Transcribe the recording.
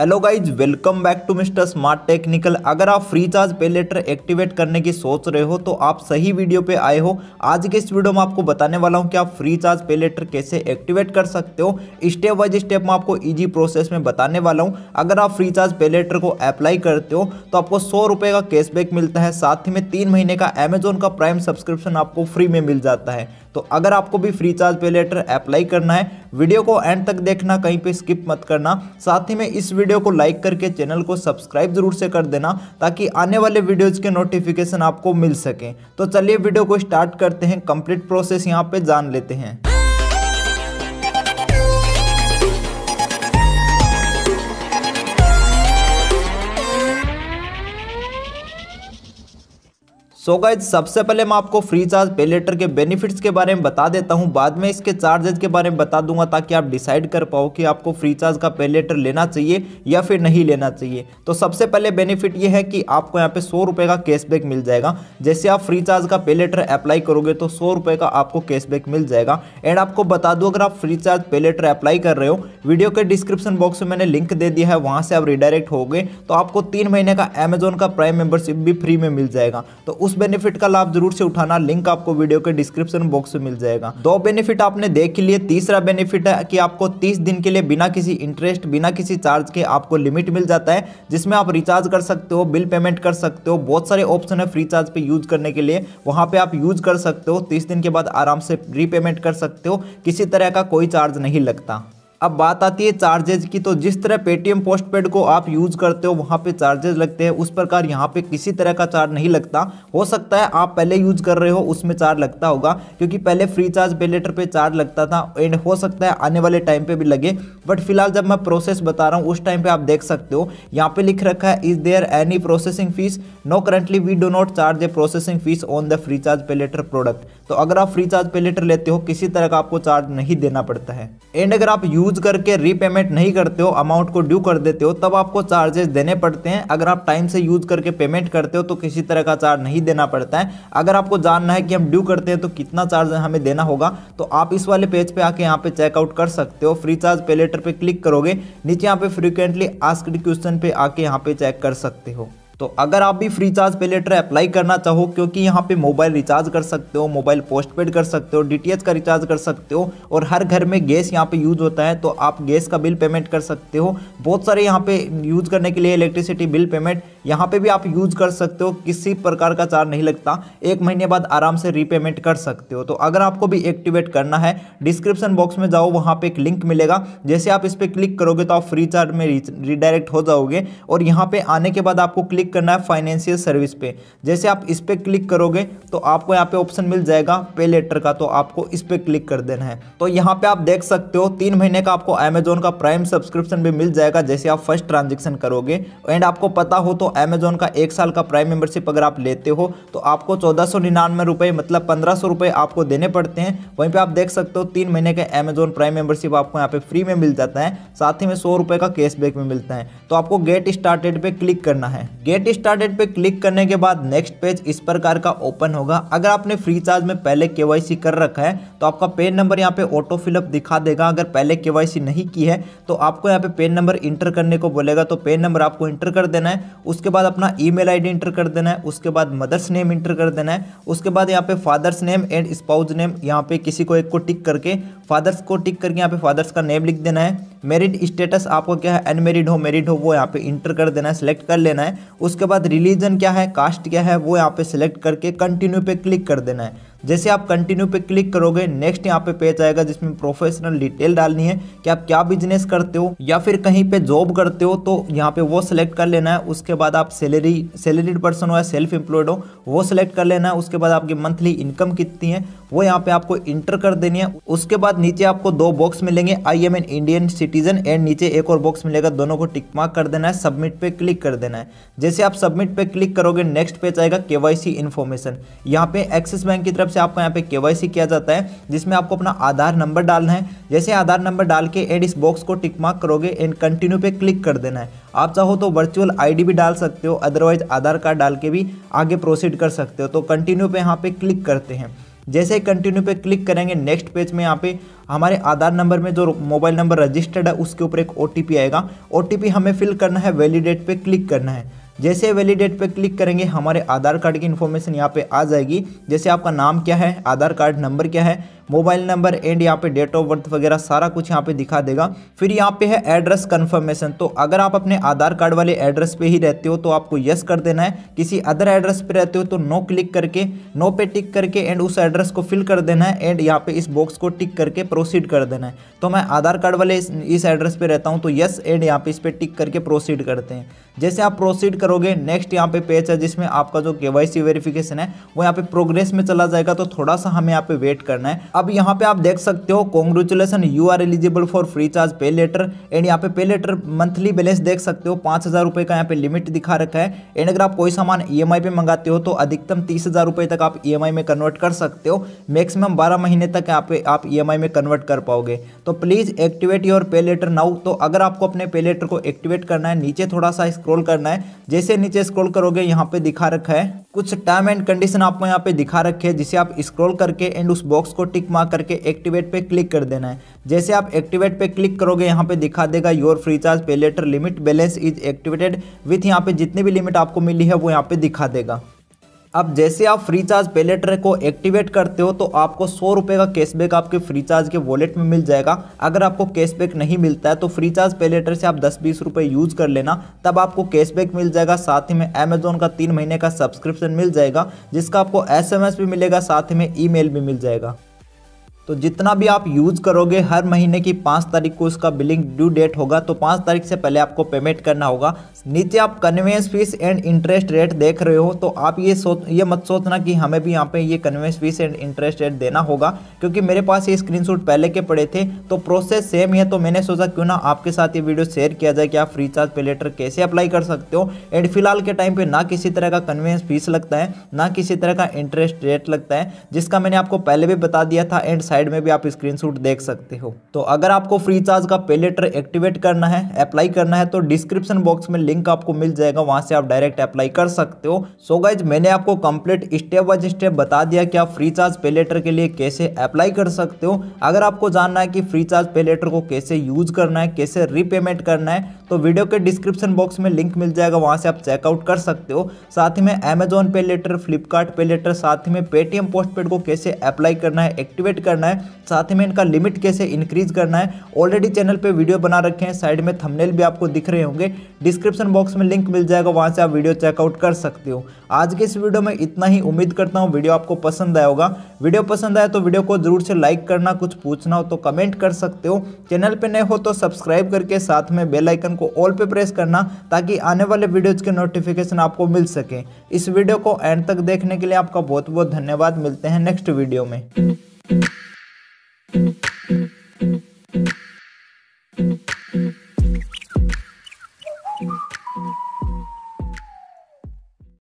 Hello guys welcome back to mister smart technical अगर आप Freecharge pay later activate करने की सोच रहे हो तो आप सही वीडियो पे आए हो आज के इस वीडियो में आपको बताने वाला हूँ कि आप फ्री चार्ज पे लेटर कैसे एक्टिवेट कर सकते हो स्टेप बाय स्टेप मैं आपको इजी प्रोसेस में बताने वाला हूँ अगर आप फ्री चार्ज पे लेटर को अप्लाई करते हो तो आपको सौ का कैशबैक मिलता है साथ ही में तीन महीने का अमेजोन का प्राइम सब्सक्रिप्शन आपको फ्री में मिल जाता है तो अगर आपको भी Freecharge pay later apply करना है वीडियो को एंड तक देखना कहीं पर स्किप मत करना साथ ही में इस वीडियो वीडियो को लाइक करके चैनल को सब्सक्राइब जरूर से कर देना ताकि आने वाले वीडियोज़ के नोटिफिकेशन आपको मिल सके तो चलिए वीडियो को स्टार्ट करते हैं कंप्लीट प्रोसेस यहाँ पर जान लेते हैं सो so गाइज सबसे पहले मैं आपको फ्री चार्ज पे लेटर के बेनिफिट्स के बारे में बता देता हूँ बाद में इसके चार्जेज के बारे में बता दूंगा ताकि आप डिसाइड कर पाओ कि आपको फ्री चार्ज का पे लेटर लेना चाहिए या फिर नहीं लेना चाहिए तो सबसे पहले बेनिफिट ये है कि आपको यहाँ पे सौ रुपये का कैशबैक मिल जाएगा जैसे आप फ्री चार्ज का पे लेटर अप्लाई करोगे तो सौ रुपये का आपको कैशबैक मिल जाएगा एंड आपको बता दूँ अगर आप Freecharge pay later apply कर रहे हो वीडियो के डिस्क्रिप्शन बॉक्स में मैंने लिंक दे दिया है वहाँ से आप रिडायरेक्ट हो तो आपको तीन महीने का अमेजोन का प्राइम मेम्बरशिप भी फ्री में मिल जाएगा तो उस बेनिफिट का लाभ जरूर से उठाना लिंक आपको वीडियो के डिस्क्रिप्शन बॉक्स में मिल जाएगा दो बेनिफिट आपने देख लिए तीसरा बेनिफिट है कि आपको तीस दिन के लिए बिना किसी इंटरेस्ट बिना किसी चार्ज के आपको लिमिट मिल जाता है जिसमें आप रिचार्ज कर सकते हो बिल पेमेंट कर सकते हो बहुत सारे ऑप्शन है फ्री चार्ज पे यूज करने के लिए वहां पे आप यूज कर सकते हो तीस दिन के बाद आराम से रीपेमेंट कर सकते हो किसी तरह का कोई चार्ज नहीं लगता अब बात आती है चार्जेज की तो जिस तरह पेटीएम पोस्ट पेड को आप यूज़ करते हो वहाँ पे चार्जेज लगते हैं उस प्रकार यहाँ पे किसी तरह का चार्ज नहीं लगता हो सकता है आप पहले यूज़ कर रहे हो उसमें चार्ज लगता होगा क्योंकि पहले फ्री चार्ज पे लेटर पे चार्ज लगता था एंड हो सकता है आने वाले टाइम पर भी लगे बट फिलहाल जब मैं प्रोसेस बता रहा हूँ उस टाइम पर आप देख सकते हो यहाँ पर लिख रखा है is there any processing fees no currently we do not charge a processing fees on the Freecharge pay later product तो अगर आप फ्री चार्ज पे लेटर लेते हो किसी तरह का आपको चार्ज नहीं देना पड़ता है एंड अगर आप यूज यूज़ करके रीपेमेंट नहीं करते हो अमाउंट को ड्यू कर देते हो तब आपको चार्जेस देने पड़ते हैं अगर आप टाइम से यूज़ करके पेमेंट करते हो तो किसी तरह का चार्ज नहीं देना पड़ता है अगर आपको जानना है कि हम ड्यू करते हैं तो कितना चार्ज हमें देना होगा तो आप इस वाले पेज पे आके यहाँ पे चेकआउट कर सकते हो फ्री चार्ज पे लेटर पे क्लिक करोगे नीचे यहाँ पे फ्रीक्वेंटली आस्क क्वेश्चन पे आके यहाँ पे चेक कर सकते हो तो अगर आप भी Freecharge pay later apply करना चाहो क्योंकि यहाँ पे मोबाइल रिचार्ज कर सकते हो मोबाइल पोस्ट पेड कर सकते हो डीटीएच का रिचार्ज कर सकते हो और हर घर में गैस यहाँ पे यूज होता है तो आप गैस का बिल पेमेंट कर सकते हो बहुत सारे यहाँ पे यूज करने के लिए इलेक्ट्रिसिटी बिल पेमेंट यहाँ पे भी आप यूज कर सकते हो किसी प्रकार का चार्ज नहीं लगता एक महीने बाद आराम से रीपेमेंट कर सकते हो तो अगर आपको भी एक्टिवेट करना है डिस्क्रिप्शन बॉक्स में जाओ वहाँ पे एक लिंक मिलेगा जैसे आप इस पर क्लिक करोगे तो आप फ्री चार्ज में रिडायरेक्ट हो जाओगे और यहाँ पे आने के बाद आपको क्लिक क्लिक करना है फाइनेंशियल सर्विस पे जैसे आप इस पर क्लिक करोगे तो आपको यहाँ पे ऑप्शन मिल जाएगा पे लेटर का तो आपको इस पर क्लिक कर देना है तो यहाँ पे आप देख सकते हो तीन महीने का आपको अमेजोन का प्राइम सब्सक्रिप्शन भी मिल जाएगा जैसे आप फर्स्ट ट्रांजेक्शन करोगे एंड आपको पता हो तो अमेजोन का एक साल का प्राइम मेंबरशिप अगर आप लेते हो तो आपको चौदह सौ मतलब पंद्रह आपको देने पड़ते हैं वहीं पर आप देख सकते हो तीन महीने का अमेजोन प्राइम मेंबरशिप आपको यहाँ पे फ्री में मिल जाता है साथ ही में सौ का कैशबैक में मिलता है तो आपको गेट स्टार्टेड पे क्लिक करना है गेट गेट स्टार्टेड पे क्लिक करने के बाद नेक्स्ट पेज इस प्रकार का ओपन होगा अगर आपने फ्री चार्ज में पहले के कर रखा है तो आपका पेन नंबर यहाँ पे ऑटो फिलअप दिखा देगा अगर पहले के नहीं की है तो आपको यहाँ पे पेन नंबर इंटर करने को बोलेगा तो पेन नंबर आपको इंटर कर देना है उसके बाद अपना ई मेल इंटर कर देना है उसके बाद मदर्स नेम इंटर कर देना है उसके बाद यहाँ पे father's name and spouse name यहाँ पे किसी को एक को टिक करके फादर्स को टिक करके यहाँ पे फादर्स का नेम लिख देना है मेरिड स्टेटस आपको क्या है अनमेरिड हो मेरिड हो वो यहाँ पे इंटर कर देना है सेलेक्ट कर लेना है उसके बाद रिलीजन क्या है कास्ट क्या है वो यहाँ पे सिलेक्ट करके कंटिन्यू पे क्लिक कर देना है जैसे आप कंटिन्यू पे क्लिक करोगे नेक्स्ट यहाँ पे पेज आएगा जिसमें प्रोफेशनल डिटेल डालनी है कि आप क्या बिजनेस करते हो या फिर कहीं पे जॉब करते हो तो यहाँ पे वो सिलेक्ट कर लेना है उसके बाद आप सैलरी सैलरीड पर्सन हो या सेल्फ एम्प्लॉयड हो वो सिलेक्ट कर लेना है उसके बाद आपकी मंथली इनकम कितनी है वो यहाँ पे आपको इंटर कर देनी है उसके बाद नीचे आपको दो बॉक्स मिलेंगे I am an Indian citizen and नीचे एक और बॉक्स मिलेगा दोनों को टिक मार्क कर देना है सबमिट पे क्लिक कर देना है जैसे आप सबमिट पे क्लिक करोगे नेक्स्ट पेज आएगा के वाई सी इन्फॉर्मेशन यहाँ पे एक्सिस बैंक की तरफ तरफ से आपको यहाँ पे केवाईसी किया जाता है जिसमें आपको अपना आधार नंबर डालना है जैसे आधार नंबर डाल के एड इस बॉक्स को टिक मार्क करोगे एंड कंटिन्यू पे क्लिक कर देना है आप चाहो तो वर्चुअल आईडी भी डाल सकते हो अदरवाइज आधार कार्ड डाल के भी आगे प्रोसीड कर सकते हो तो कंटिन्यू पे यहाँ पे क्लिक करते हैं जैसे ही कंटिन्यू पे क्लिक करेंगे नेक्स्ट पेज में यहाँ पे हमारे आधार नंबर में जो मोबाइल नंबर रजिस्टर्ड है उसके ऊपर एक ओ आएगा ओ हमें फिल करना है वैलिडेट पे क्लिक करना है जैसे वैलिडेट पे क्लिक करेंगे हमारे आधार कार्ड की इन्फॉर्मेशन यहाँ पे आ जाएगी जैसे आपका नाम क्या है आधार कार्ड नंबर क्या है मोबाइल नंबर एंड यहाँ पे डेट ऑफ बर्थ वगैरह सारा कुछ यहाँ पे दिखा देगा फिर यहाँ पे है एड्रेस कन्फर्मेशन तो अगर आप अपने आधार कार्ड वाले एड्रेस पे ही रहते हो तो आपको यस कर देना है किसी अदर एड्रेस पे रहते हो तो नो क्लिक करके नो पे टिक करके एंड उस एड्रेस को फिल कर देना है एंड यहाँ पे इस बॉक्स को टिक करके प्रोसीड कर देना है तो मैं आधार कार्ड वाले इस एड्रेस पर रहता हूँ तो यस एंड यहाँ पे इस पर टिक करके प्रोसीड करते हैं जैसे आप प्रोसीड करोगे नेक्स्ट यहाँ पे पेज है जिसमें आपका जो के वेरिफिकेशन है वो यहाँ पे प्रोग्रेस में चला जाएगा तो थोड़ा सा हमें यहाँ पे वेट करना है अब यहाँ पे आप देख सकते हो congratulations you are eligible for Freecharge pay later and यहाँ पे पे लेटर मंथली बैलेंस देख सकते हो पाँच हज़ार रुपये का यहाँ पे लिमिट दिखा रखा है एंड अगर आप कोई सामान ई e पे मंगाते हो तो अधिकतम तीस हज़ार रुपये तक आप ई e में कन्वर्ट कर सकते हो मैक्सिमम बारह महीने तक यहाँ पे आप ई e में कन्वर्ट कर पाओगे तो please activate your pay later now तो अगर आपको अपने पे लेटर को एक्टिवेट करना है नीचे थोड़ा सा स्क्रोल करना है जैसे नीचे स्क्रोल करोगे यहाँ पर दिखा रखा है कुछ टर्म एंड कंडीशन आपको यहाँ पे दिखा रखे हैं जिसे आप स्क्रॉल करके एंड उस बॉक्स को टिक मार्क करके एक्टिवेट पे क्लिक कर देना है जैसे आप एक्टिवेट पे क्लिक करोगे यहाँ पे दिखा देगा your Freecharge pay later limit balance is activated with यहाँ पे जितनी भी लिमिट आपको मिली है वो यहाँ पे दिखा देगा अब जैसे आप फ्री चार्ज पेलेटर को एक्टिवेट करते हो तो आपको सौ रुपये का कैशबैक आपके फ्री चार्ज के वॉलेट में मिल जाएगा अगर आपको कैशबैक नहीं मिलता है तो फ्री चार्ज पेलेटर से आप दस बीस रुपये यूज़ कर लेना तब आपको कैशबैक मिल जाएगा साथ ही में अमेजोन का तीन महीने का सब्सक्रिप्शन मिल जाएगा जिसका आपको एस भी मिलेगा साथ ही में ई भी मिल जाएगा तो जितना भी आप यूज़ करोगे हर महीने की पाँच तारीख को उसका बिलिंग ड्यू डेट होगा तो पाँच तारीख से पहले आपको पेमेंट करना होगा नीचे आप convenience fees and interest rate देख रहे हो तो आप ये सोच ये मत सोचना कि हमें भी यहाँ पे ये convenience fees and interest rate देना होगा क्योंकि मेरे पास ये स्क्रीनशॉट पहले के पड़े थे तो प्रोसेस सेम है तो मैंने सोचा क्यों ना आपके साथ ये वीडियो शेयर किया जाए कि आप फ्री चार्ज पे लेटर कैसे अप्लाई कर सकते हो एंड फिलहाल के टाइम पर ना किसी तरह का कन्वेंस फीस लगता है ना किसी तरह का इंटरेस्ट रेट लगता है जिसका मैंने आपको पहले भी बता दिया था एंड साइड में भी आप स्क्रीनशॉट देख सकते हो तो अगर आपको फ्री चार्ज का पे लेटर एक्टिवेट करना है अप्लाई करना है तो डिस्क्रिप्शन बॉक्स में लिंक आपको मिल जाएगा वहां से आप डायरेक्ट अप्लाई कर सकते हो सो so गाइज मैंने आपको कंप्लीट स्टेप बाय स्टेप बता दिया कि आप फ्री चार्ज पे लेटर के लिए कैसे अप्लाई कर सकते हो अगर आपको जानना है कि फ्री चार्ज पे लेटर को कैसे यूज करना है कैसे रीपेमेंट करना है तो वीडियो के डिस्क्रिप्शन बॉक्स में लिंक मिल जाएगा वहां से आप चेकआउट कर सकते हो साथ ही में अमेजोन पे लेटर फ्लिपकार्ट पे लेटर साथ ही में पेटीएम पोस्ट को कैसे अप्लाई करना है एक्टिवेट करना करना है साथ ही में इनका लिमिट कैसे इंक्रीज करना है ऑलरेडी चैनल पे वीडियो बना रखे हैं साइड में थंबनेल भी आपको दिख रहे होंगे डिस्क्रिप्शन बॉक्स में लिंक मिल जाएगा वहाँ से आप वीडियो चेकआउट कर सकते हो आज के इस वीडियो में इतना ही उम्मीद करता हूँ वीडियो आपको पसंद आया होगा वीडियो पसंद आया तो वीडियो को जरूर से लाइक करना कुछ पूछना हो तो कमेंट कर सकते हो चैनल पर नए हो तो सब्सक्राइब करके साथ में बेलाइकन को ऑल पर प्रेस करना ताकि आने वाले वीडियोज़ के नोटिफिकेशन आपको मिल सके इस वीडियो को एंड तक देखने के लिए आपका बहुत बहुत धन्यवाद मिलते हैं नेक्स्ट वीडियो में Thank you.